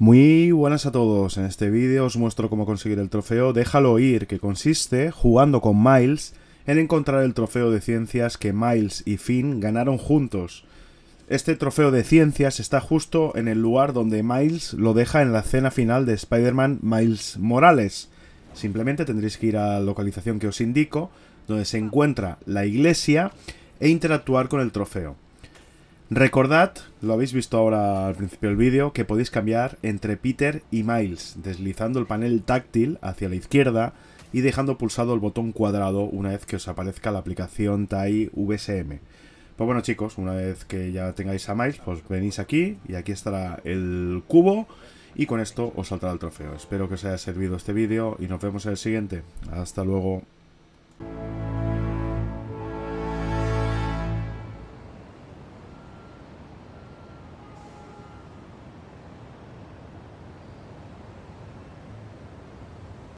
Muy buenas a todos, en este vídeo os muestro cómo conseguir el trofeo Déjalo ir, que consiste, jugando con Miles, en encontrar el trofeo de ciencias que Miles y Finn ganaron juntos. Este trofeo de ciencias está justo en el lugar donde Miles lo deja en la cena final de Spider-Man Miles Morales. Simplemente tendréis que ir a la localización que os indico, donde se encuentra la iglesia, e interactuar con el trofeo. Recordad, lo habéis visto ahora al principio del vídeo, que podéis cambiar entre Peter y Miles, deslizando el panel táctil hacia la izquierda y dejando pulsado el botón cuadrado una vez que os aparezca la aplicación TAI VSM. Pues bueno chicos, una vez que ya tengáis a Miles, pues venís aquí y aquí estará el cubo y con esto os saltará el trofeo. Espero que os haya servido este vídeo y nos vemos en el siguiente. Hasta luego.